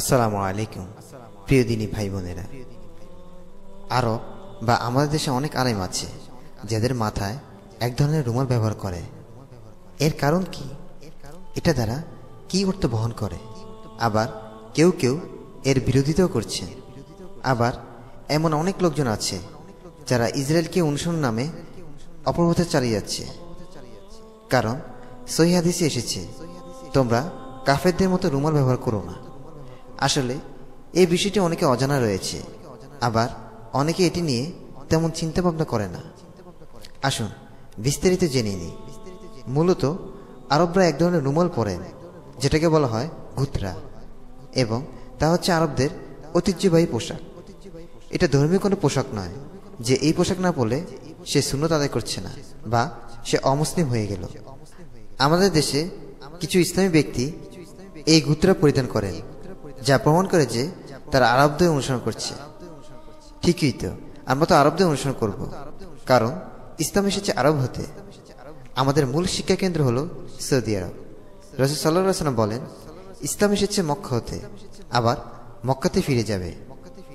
আসসালামু আলাইকুম প্রিয় দিনী ভাই বোনেরা আরব বা আমাদের দেশে অনেক আলেম আছে যাদের মাথায় এক ধরনের রুমাল ব্যবহার করে এর কারণ কি এটা দ্বারা কি অর্থ বহন করে আবার কেউ কেউ এর বিরোধিতাও করছে আবার এমন অনেক লোকজন আছে যারা ইসরায়েলকে অনুসরণ নামে অপরপথে চালিয়ে যাচ্ছে কারণ সহি এসেছে তোমরা কাফেরদের মতো রুমাল ব্যবহার করো না আসলে এই বিষয়টি অনেকে অজানা রয়েছে আবার অনেকে এটি নিয়ে তেমন চিন্তা ভাবনা করে না আসুন বিস্তারিত জেনে নিই মূলত আরবরা এক ধরনের রুমাল পরেন যেটাকে বলা হয় ঘুতরা এবং তা হচ্ছে আরবদের ঐতিহ্যবাহী পোশাক এটা ধর্মীয় কোনো পোশাক নয় যে এই পোশাক না পড়লে সে শূন্য আদায় করছে না বা সে অমুসলিম হয়ে গেল আমাদের দেশে কিছু ইসলামী ব্যক্তি এই ঘুতরা পরিধান করেন যা প্রমাণ করে যে তারা আরবদের অনুসরণ করছে ঠিকই তো আমরা তো আরবদের অনুসরণ করব কারণ ইসলাম এসেছে আরব হতে আমাদের মূল শিক্ষা কেন্দ্র হলো সৌদি আরব রসদ সাল্লাহ বলেন ইসলাম এসেছে মক্কা হতে আবার মক্কাতে ফিরে যাবে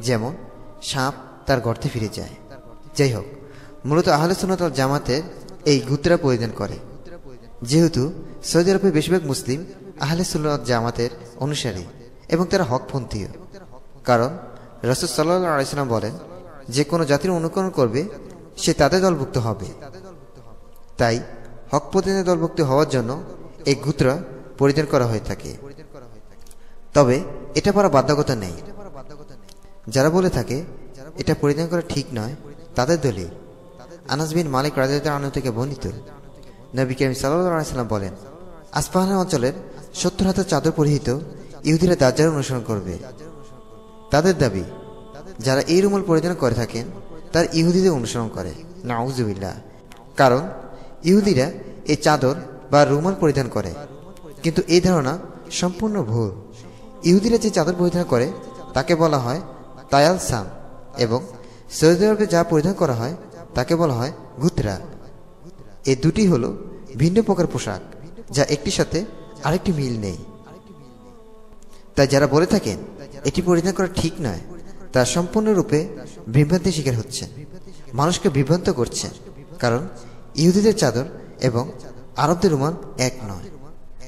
যেমন সাপ তার গর্তে ফিরে যায় যাই হোক মূলত আহলে জামাতের এই গুতরা পরিধান করে যেহেতু সৌদি আরবের বেশিরভাগ মুসলিম আহলে সুল্লাত জামাতের অনুসারী এবং তারা হকপন্থীও কারণ রসদ সাল্লাহ বলেন যে কোনো জাতির অনুকরণ করবে সে তাদের দলভুক্ত হবে তাই হকপন্থীদের দলভুক্ত হওয়ার জন্য এই গুত্রা পরিধান করা হয়ে থাকে তবে এটা পরা বাধ্যকতা নেই যারা বলে থাকে এটা পরিধান করা ঠিক নয় তাদের দলে আনাসবিন মালিক রাজা থেকে বর্ণিত নবী করিম সাল্লাহ আলাইসাল্লাম বলেন আসপাহানা অঞ্চলের সত্তর হাতে চাদর পরিহিত ইহুদিরা দাজ্জাল অনুসরণ করবে তাদের দাবি যারা এই রুমাল পরিধান করে থাকেন তার ইহুদিদের অনুসরণ করে নাউজুবিল্লা কারণ ইহুদিরা এই চাদর বা রুমাল পরিধান করে কিন্তু এই ধারণা সম্পূর্ণ ভুল ইহুদিরা যে চাদর পরিধান করে তাকে বলা হয় তায়াল সাম এবং সৌদি আরবে যা পরিধান করা হয় তাকে বলা হয় গুতরা এ দুটি হলো ভিন্ন প্রকার পোশাক যা একটির সাথে আরেকটি মিল নেই তাই যারা বলে থাকেন এটি পরিধান করা ঠিক নয় তারা সম্পূর্ণরূপে বিভ্রান্তির শিকার হচ্ছে মানুষকে বিভ্রান্ত করছে কারণ ইহুদিদের চাদর এবং আরবদের রুমাল এক নয়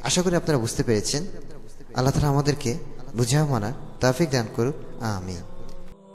আশা করি আপনারা বুঝতে পেরেছেন আল্লাহ তালা আমাদেরকে বুঝাও মানার তাফিক দান করুক আমি